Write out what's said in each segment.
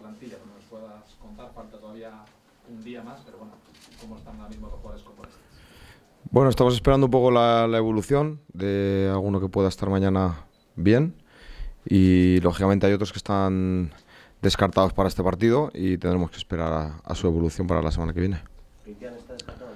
plantilla, puedas contar, todavía un día más, pero bueno, ¿cómo están ahora mismo los jugadores Bueno, estamos esperando un poco la, evolución de alguno que pueda estar mañana bien y lógicamente hay otros que están descartados para este partido y tendremos que esperar a, su evolución para la semana que viene. ¿Guitián está descartado?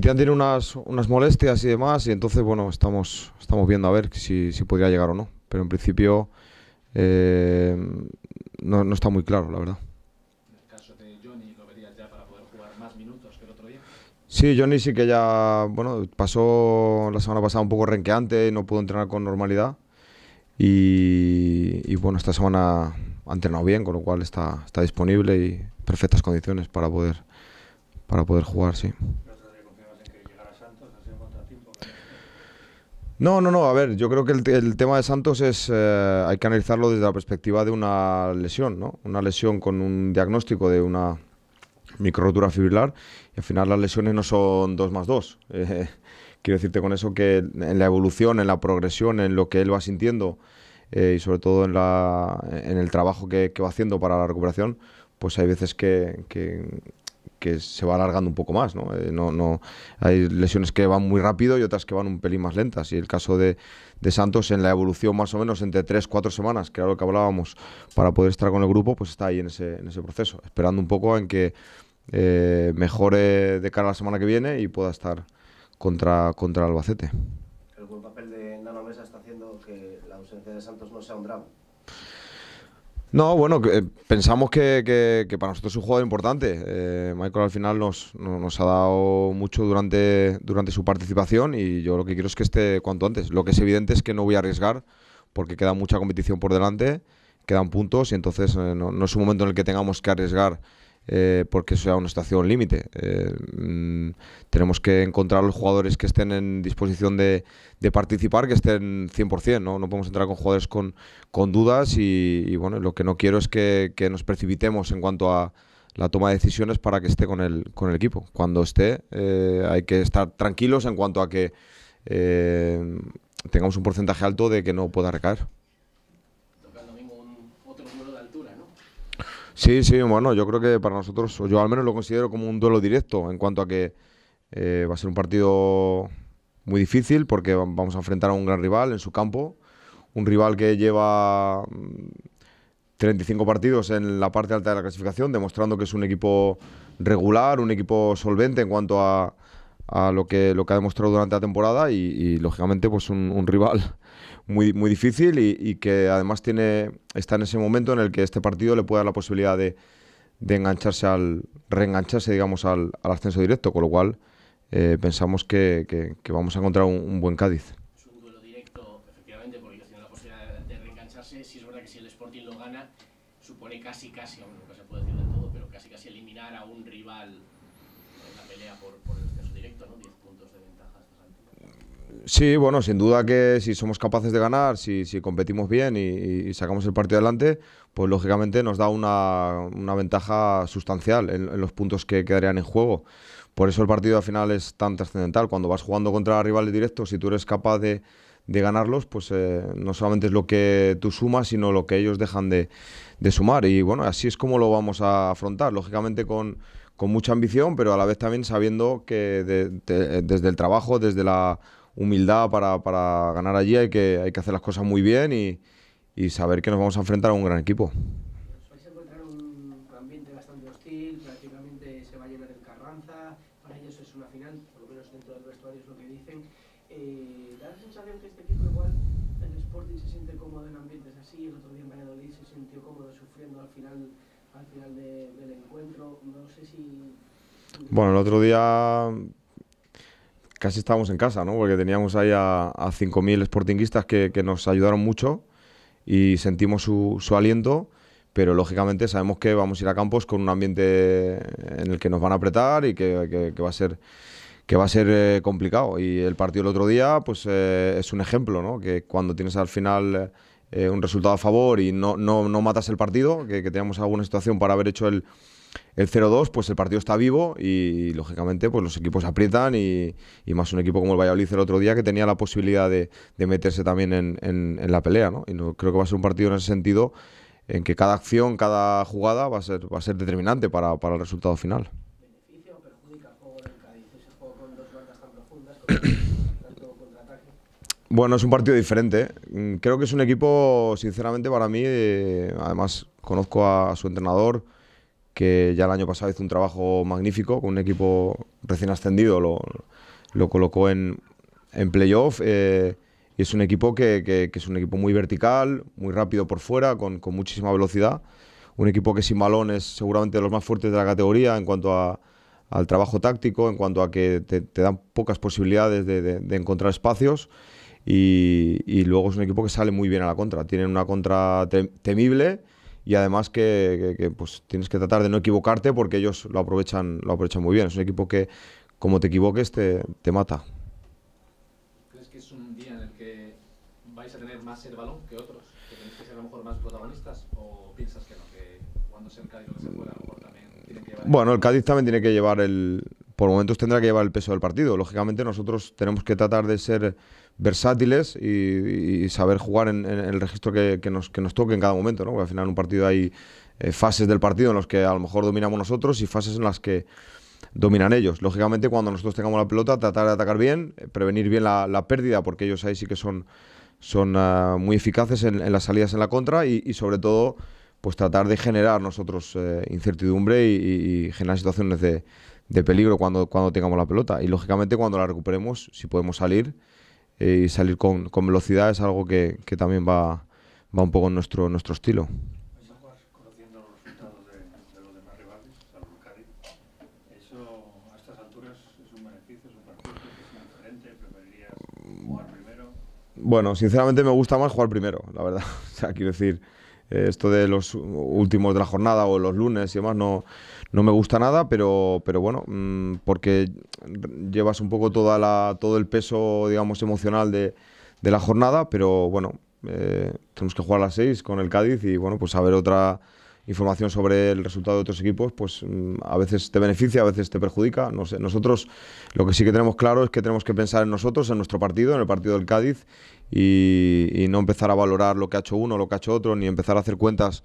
tiene unas, unas molestias y demás y entonces bueno, estamos, estamos viendo a ver si, si podría llegar o no, pero en principio... Eh, no, no, está muy claro, la verdad. En caso de que Sí, Johnny sí que ya, bueno, pasó la semana pasada un poco renqueante, no pudo entrenar con normalidad y, bueno, esta semana ha entrenado bien, con lo cual está, está disponible y perfectas condiciones para poder, para poder jugar, sí. No, no, no. A ver, yo creo que el, tema de Santos es. Eh, hay que analizarlo desde la perspectiva de una lesión, ¿no? Una lesión con un diagnóstico de una microrotura fibrilar y al final las lesiones no son dos más dos. Eh, quiero decirte con eso que en la evolución, en la progresión, en lo que él va sintiendo eh, y sobre todo en, el trabajo que, va haciendo para la recuperación, pues hay veces que, que, que se va alargando un poco más. Eh, ¿no? no, hay lesiones que van muy rápido y otras que van un pelín más lentas. Y el caso de, Santos en la evolución más o menos entre 3-4 semanas, que era lo que hablábamos, para poder estar con el grupo, pues está ahí en ese, en ese proceso, esperando un poco en que eh, mejore de cara a la semana que viene y pueda estar contra, contra Albacete. El papel de Nano Mesa está haciendo que la ausencia de Santos no sea un drama. No, bueno, eh, pensamos que, para nosotros es un jugador importante. Eh, Michael al final nos, nos, ha dado mucho durante, durante su participación y yo lo que quiero es que esté cuanto antes. Lo que es evidente es que no voy a arriesgar porque queda mucha competición por delante, quedan puntos y entonces eh, no es un momento en el que tengamos que arriesgar. Eh, porque sea una estación límite. Eh, mm, tenemos que encontrar los jugadores que estén en disposición de, participar, que estén 100%, ¿no? No podemos entrar con jugadores con, dudas y, bueno, lo que no quiero es que, nos precipitemos en cuanto a la toma de decisiones para que esté con el, equipo. Cuando esté, eh, hay que estar tranquilos en cuanto a que tengamos un porcentaje alto de que no pueda recaer. Sí, sí, bueno, yo creo que para nosotros, yo al menos lo considero como un duelo directo en cuanto a que eh, va a ser un partido muy difícil porque vamos a enfrentar a un gran rival en su campo, un rival que lleva 35 mm, partidos en la parte alta de la clasificación, demostrando que es un equipo regular, un equipo solvente en cuanto a a lo que, lo que ha demostrado durante la temporada y, y lógicamente pues un, un, rival muy, muy difícil y, y, que además tiene, está en ese momento en el que este partido le puede dar la posibilidad de, de engancharse al, reengancharse digamos al, al ascenso directo, con lo cual eh, pensamos que, que, que, vamos a encontrar un, buen Cádiz. Es un duelo directo, efectivamente, porque tiene la posibilidad de reengancharse, si es verdad que si el Sporting lo gana, supone casi, casi, aunque nunca se puede decir de todo, pero casi, casi eliminar a un rival en la pelea por, por el Sí, bueno, sin duda que si somos capaces de ganar, si, competimos bien y, sacamos el partido adelante, pues lógicamente nos da una, ventaja sustancial en, los puntos que quedarían en juego. Por eso el partido al final es tan trascendental. Cuando vas jugando contra rivales directos, si tú eres capaz de, ganarlos, pues eh, no solamente es lo que tú sumas, sino lo que ellos dejan de, de sumar. Y bueno, así es como lo vamos a afrontar. Lógicamente con con mucha ambición, pero a la vez también sabiendo que desde el trabajo, desde la humildad para, para, ganar allí hay que, hay que hacer las cosas muy bien y, y saber que nos vamos a enfrentar a un gran equipo. Vais a encontrar un ambiente bastante hostil, prácticamente se va a llenar el Carranza, para ellos es una final, por lo menos dentro del vestuario es lo que dicen. Eh, ¿Da la sensación que este equipo igual, el Sporting se siente cómodo en ambientes así, el otro día en Valladolid se sintió cómodo sufriendo al final al del encuentro. No sé si... Bueno, el otro día casi estábamos en casa, ¿no? Porque teníamos ahí a, 5.000 sportinguistas que, nos ayudaron mucho y sentimos su, aliento, pero lógicamente sabemos que vamos a ir a campos con un ambiente en el que nos van a apretar y que, va a ser que va a ser eh, complicado. Y el partido del otro día, pues eh, es un ejemplo, ¿no? Que cuando tienes al final eh, un resultado a favor y no, matas el partido, que, que, alguna situación para haber hecho el, 0-2, pues el partido está vivo y, lógicamente pues los equipos aprietan y, más un equipo como el Valladolid el otro día que tenía la posibilidad de, de meterse también en, en, en la pelea. ¿no? Y no, creo que va a ser un partido en ese sentido en que cada acción, cada jugada va a ser, va a ser determinante para, para el resultado final. Bueno, es un partido diferente. Mm, creo que es un equipo, sinceramente, para mí, eh, además conozco a su entrenador, que ya el año pasado hizo un trabajo magnífico, con un equipo recién ascendido, lo, colocó en, en playoff. Eh, y es un equipo que, es un equipo muy vertical, muy rápido por fuera, con, muchísima velocidad. Un equipo que sin balón es seguramente de los más fuertes de la categoría en cuanto a, al trabajo táctico, en cuanto a que te, dan pocas posibilidades de encontrar espacios. Y, y, luego es un equipo que sale muy bien a la contra. Tienen una contra temible y además que, que, pues tienes que tratar de no equivocarte porque ellos lo aprovechan, lo aprovechan muy bien. Es un equipo que, como te equivoques, te, te mata. ¿Crees que es un día en el que vais a tener más el balón que otros? ¿Que tenéis que ser a lo mejor más protagonistas? ¿O piensas que Que cuando sea el Cádiz lo que se pueda, a lo mejor también tienen que llevar. El... Bueno, el Cádiz también tiene que llevar el, por momentos tendrá que llevar el peso del partido. Lógicamente nosotros tenemos que tratar de ser versátiles y, saber jugar en, el registro que, nos, toque en cada momento, Porque al final en un partido hay eh, fases del partido en las que a lo mejor dominamos nosotros y fases en las que dominan ellos. Lógicamente cuando nosotros tengamos la pelota, tratar de atacar bien, eh, prevenir bien la, pérdida, porque ellos ahí sí que son, ah, muy eficaces en, las salidas en la contra y, sobre todo pues tratar de generar nosotros eh, incertidumbre y generar situaciones de de peligro cuando, cuando tengamos la pelota. Y lógicamente cuando la recuperemos, si podemos salir eh, y salir con, con, velocidad es algo que, que también va, va, un poco en nuestro, nuestro estilo. Bueno, sinceramente me gusta más jugar primero, la verdad. O sea, quiero decir, eh, esto de los últimos de la jornada o los lunes y demás no, me gusta nada, pero, bueno, mm, porque llevas un poco toda la, todo el peso, digamos, emocional de, la jornada, pero bueno, eh, tenemos que jugar a las seis con el Cádiz y bueno, pues a ver otra información sobre el resultado de otros equipos, pues mm, a veces te beneficia, a veces te perjudica. No sé, nosotros lo que sí que tenemos claro es que tenemos que pensar en nosotros, en nuestro partido, en el partido del Cádiz, y, no empezar a valorar lo que ha hecho uno, lo que ha hecho otro, ni empezar a hacer cuentas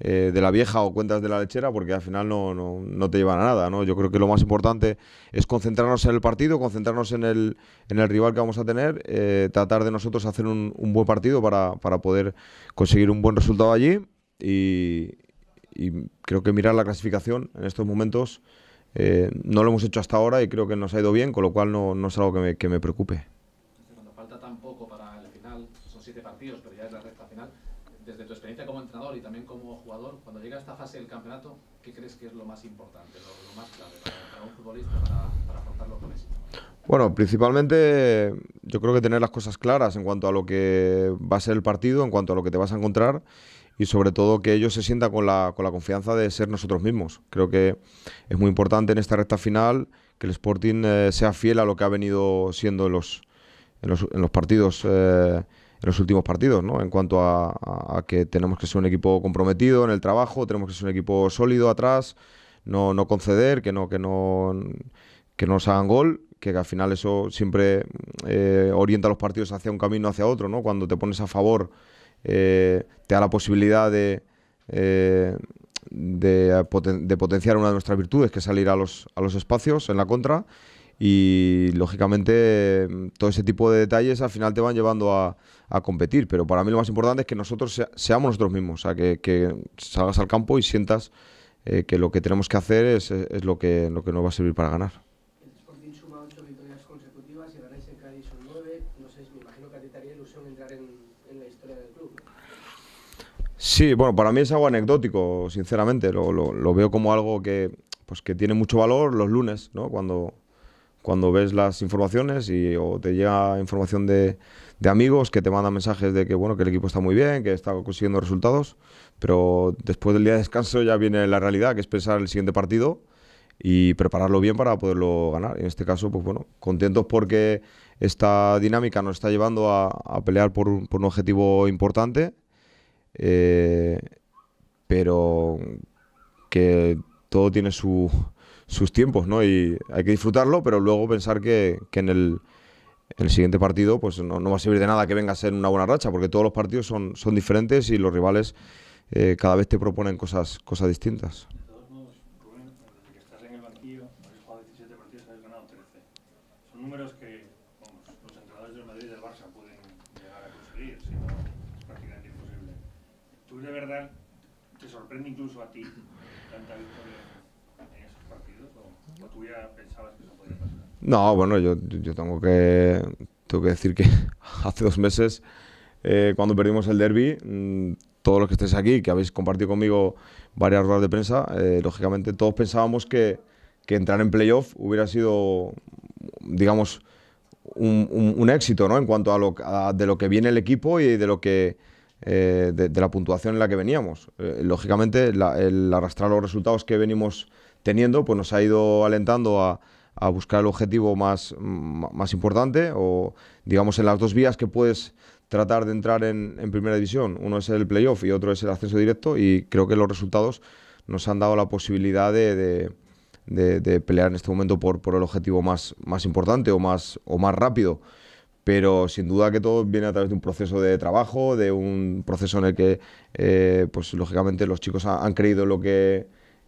eh, de la vieja o cuentas de la lechera, porque al final no, te llevan a nada. ¿no? Yo creo que lo más importante es concentrarnos en el partido, concentrarnos en el, en el rival que vamos a tener, eh, tratar de nosotros hacer un, buen partido para, para, poder conseguir un buen resultado allí. Y, y creo que mirar la clasificación en estos momentos eh, no lo hemos hecho hasta ahora y creo que nos ha ido bien, con lo cual no, no es algo que me, que me preocupe. Cuando falta tan poco para el final, son siete partidos, pero ya es la recta final. Desde tu experiencia como entrenador y también como jugador, cuando llega a esta fase del campeonato, ¿qué crees que es lo más importante, lo, más clave para, un futbolista para, para afrontarlo con éxito? Bueno, principalmente yo creo que tener las cosas claras en cuanto a lo que va a ser el partido, en cuanto a lo que te vas a encontrar y sobre todo que ellos se sientan con la, con la confianza de ser nosotros mismos. Creo que es muy importante en esta recta final que el Sporting eh, sea fiel a lo que ha venido siendo en los, en los, en los partidos. Eh, en los últimos partidos, ¿no? En cuanto a, que tenemos que ser un equipo comprometido en el trabajo, tenemos que ser un equipo sólido atrás, no, no conceder, que no, que no que nos hagan gol, que al final eso siempre orienta eh, orienta los partidos hacia un camino hacia otro, ¿no? Cuando te pones a favor eh, te da la posibilidad de, eh, de, potenciar una de nuestras virtudes, que es salir a los, a los espacios en la contra. Y lógicamente todo ese tipo de detalles al final te van llevando a, competir. Pero para mí lo más importante es que nosotros seamos nosotros mismos, o sea, que, salgas al campo y sientas eh, que lo que tenemos que hacer es, es lo, que, lo que nos va a servir para ganar. Sí, bueno, para mí es algo anecdótico, sinceramente. Lo, veo como algo pues, que, tiene mucho valor los lunes, Cuando, cuando ves las informaciones y o te llega información de, amigos que te mandan mensajes de que, bueno, que el equipo está muy bien, que está consiguiendo resultados, pero después del día de descanso ya viene la realidad, que es pensar el siguiente partido y prepararlo bien para poderlo ganar. en este caso, pues bueno, contentos porque esta dinámica nos está llevando a, pelear por por un objetivo importante eh, pero que todo tiene sus tiempos, Y hay que disfrutarlo, pero luego pensar que, en, el, siguiente partido pues no, no, va a servir de nada que venga a ser una buena racha, porque todos los partidos son, son diferentes y los rivales eh, cada vez te proponen cosas, cosas distintas. de verdad te sorprende incluso a ti tanta victoria en esos partidos? ¿O, tú ya pensabas que eso podía pasar? No, bueno, yo, yo tengo, que, que decir que hace dos meses, eh, cuando perdimos el derby, mm, todos los que estéis aquí, que habéis compartido conmigo varias ruedas de prensa, eh, lógicamente todos pensábamos que, entrar en playoff hubiera sido, digamos, un, éxito, ¿no? En cuanto a, lo, de lo que viene el equipo y de lo que eh, de, la puntuación en la que veníamos. Eh, lógicamente, el arrastrar los resultados que venimos teniendo, pues nos ha ido alentando a, buscar el objetivo más, importante o, digamos, en las dos vías que puedes tratar de entrar en, primera división. Uno es el playoff y otro es el acceso directo y creo que los resultados nos han dado la posibilidad de, pelear en este momento por, el objetivo más, importante o más, o más rápido pero sin duda que todo viene a través de un proceso de trabajo, de un proceso en el que, eh, pues lógicamente, los chicos han creído en lo que,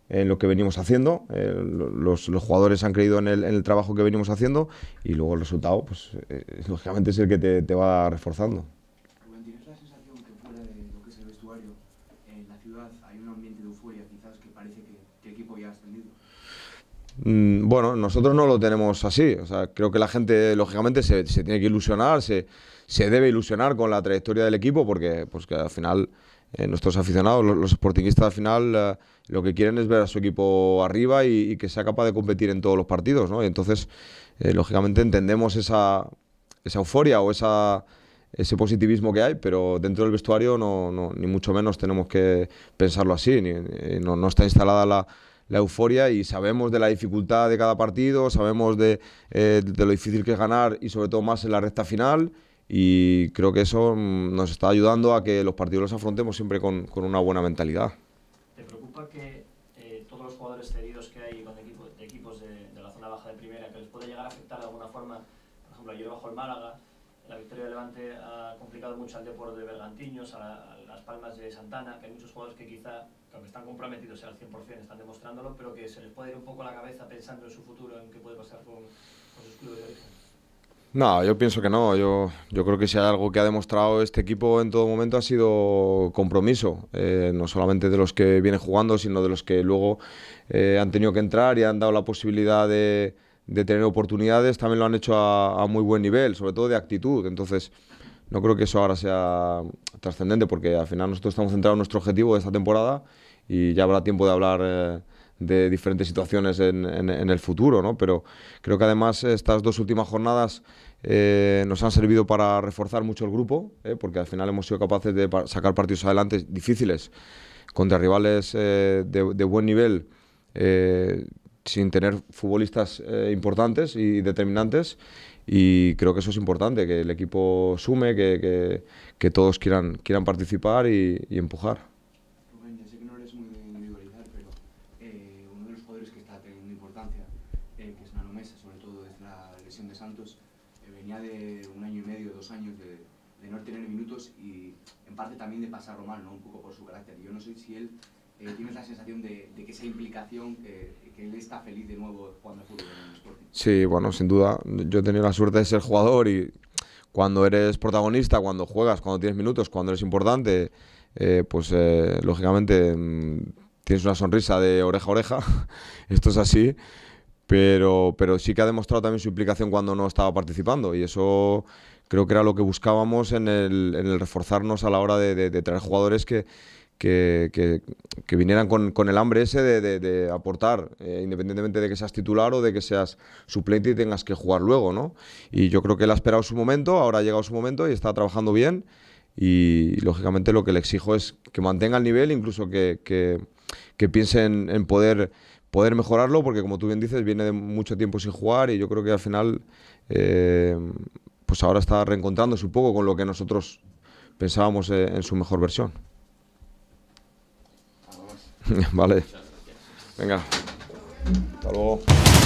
en lo que venimos haciendo, eh, los, jugadores han creído en el, en el, trabajo que venimos haciendo y luego el resultado, pues eh, lógicamente es el que te va reforzando. Mm, bueno, nosotros no lo tenemos así. creo que la gente, lógicamente, se, tiene que ilusionar, se, debe ilusionar con la trayectoria del equipo, porque pues, que al final eh, nuestros aficionados, los, sportingistas al final eh, lo que quieren es ver a su equipo arriba y, que sea capaz de competir en todos los partidos. entonces, eh, lógicamente, entendemos esa, euforia o ese positivismo que hay, pero dentro del vestuario ni mucho menos tenemos que pensarlo así, no está instalada la, la euforia y sabemos de la dificultad de cada partido, sabemos de, eh, de lo difícil que es ganar y sobre todo más en la recta final y creo que eso mm, nos está ayudando a que los partidos los afrontemos siempre con, con una buena mentalidad. ¿Te preocupa que eh, todos los jugadores cedidos que hay con de equipos de, de, la zona baja de primera, que les puede llegar a afectar de alguna forma? Por ejemplo, ayer bajo el Málaga, historia de Levante ha complicado mucho al deporte de Bergantiños, a, las Palmas de Santana, que hay muchos jugadores que quizá, que aunque están comprometidos al 100%, están demostrándolo, pero que se les puede ir un poco la cabeza pensando en su futuro, en qué puede pasar con, con sus clubes de origen. No, yo pienso que no. Yo, yo creo que si hay algo que ha demostrado este equipo en todo momento ha sido compromiso. Eh, no solamente de los que vienen jugando, sino de los que luego eh, han tenido que entrar y han dado la posibilidad de, de tener oportunidades, también lo han hecho a, muy buen nivel, sobre todo de actitud. Entonces, no creo que eso ahora sea trascendente, porque al final nosotros estamos centrados en nuestro objetivo de esta temporada y ya habrá tiempo de hablar eh, de diferentes situaciones en, el futuro, ¿no? Pero creo que además estas dos últimas jornadas eh, nos han servido para reforzar mucho el grupo, eh, porque al final hemos sido capaces de sacar partidos adelante difíciles contra rivales de, buen nivel sin tener futbolistas eh, importantes y determinantes, y creo que eso es importante, que el equipo sume, que todos quieran participar y empujar. Rubén, sé que no eres muy individualizado, pero eh, uno de los jugadores que está teniendo importancia, eh, que es Mano Mesa, sobre todo desde la lesión de Santos, venía de un año y medio, dos años, de no tener minutos y en parte también de pasar mal un poco por su carácter. Yo no sé si él... Eh, tienes la sensación de, que esa implicación, eh, que, él está feliz de nuevo cuando es fútbol en el Sporting. Sí, bueno, sin duda. Yo he tenido la suerte de ser jugador y cuando eres protagonista, cuando juegas, cuando tienes minutos, cuando eres importante, eh, pues lógicamente mm, tienes una sonrisa de oreja a oreja. Esto es así. Pero, pero sí que ha demostrado también su implicación cuando no estaba participando y eso creo que era lo que buscábamos en el, reforzarnos a la hora de, de traer jugadores que, que, vinieran con, el hambre ese de, aportar, eh, independientemente de que seas titular o de que seas suplente y tengas que jugar luego, ¿no? Y yo creo que él ha esperado su momento, ahora ha llegado su momento y está trabajando bien y, lógicamente lo que le exijo es que mantenga el nivel, incluso que, que piense en, poder poder mejorarlo, porque como tú bien dices, viene de mucho tiempo sin jugar y yo creo que al final, eh, pues ahora está reencontrándose un poco con lo que nosotros pensábamos eh, en su mejor versión. Vale. Venga. Hasta luego.